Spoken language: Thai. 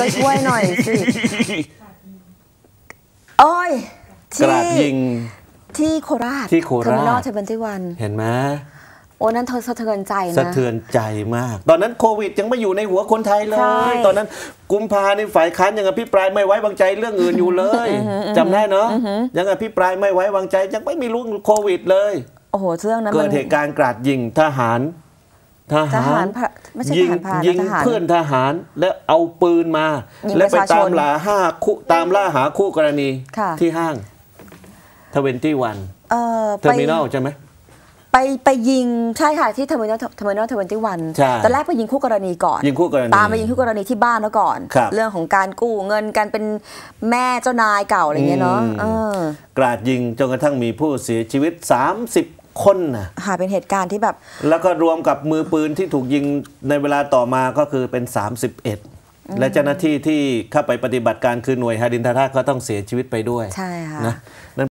ก็ช่วยหน่อยสิโอ้ยกราดยิง ที่โคราชที่โคราชเทอร์มินอลเทเวนตี้วันเห็นไหมโอ้นั้นเธอสะเทือนใจนะสะเทือนใจมาก ตอนนั้นโควิดยังไม่อยู่ในหัวคนไทยเลย ตอนนั้นกุมภาในฝ่ายค้านยังอภิปรายไม่ไว้วางใจเรื่องอื่นอยู่เลยจำได้เนาะยังอภิปรายไม่ไว้วางใจ ยังไม่มีเรื่องโควิด เลยโอ้โหเรื่องนั้นเกิดเหตุการณ์กราดยิงทหารทหารหารยิงเพื่อนทหารแล้วเอาปืนมา แล้วไปตามลาห้าคู่ตามล่าหาคู่กรณีที่ห้างทเวนตี้วันเทอร์มินอลใช่ไหมไปไปยิงใช่ค่ะที่เทอร์มินอลเทอร์มินอลเทเวนตี้วันตอนแรกไปยิงคู่กรณีก่อนยิงคู่กรณีตามไปยิงคู่กรณีที่บ้านแล้วก่อน เรื่องของการกู้เงินการเป็นแม่เจ้านายเก่าอะไรเงี้ยเนาะกราดยิงจนกระทั่งมีผู้เสียชีวิต 30คนนะหาเป็นเหตุการณ์ที่แบบ แล้วก็รวมกับมือปืนที่ถูกยิงในเวลาต่อมาก็คือเป็น 31 และเจ้าหน้าที่ที่เข้าไปปฏิบัติการคือหน่วยฮาดินทาราก็ต้องเสียชีวิตไปด้วยใช่ค่ะนะ